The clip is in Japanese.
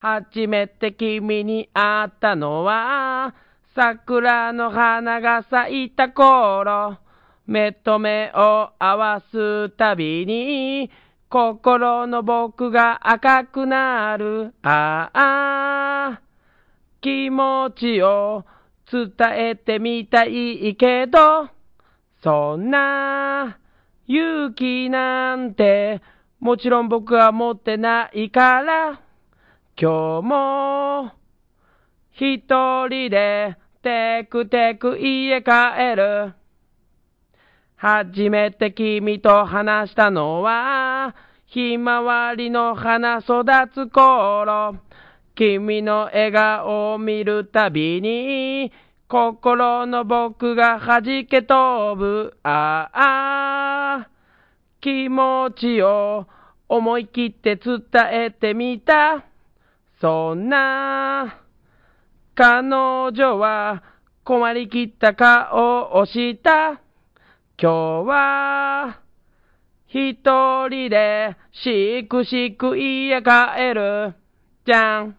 初めて君に会ったのは桜の花が咲いた頃目と目を合わすたびに心の僕が赤くなるああ気持ちを伝えてみたいけどそんな勇気なんてもちろん僕は持ってないから今日も一人でテクテク家帰る初めて君と話したのはひまわりの花育つ頃君の笑顔を見るたびに心の僕が弾け飛ぶああ気持ちを思い切って伝えてみたそんな、彼女は困りきった顔をした。今日は、一人でしくしく家帰る。じゃん。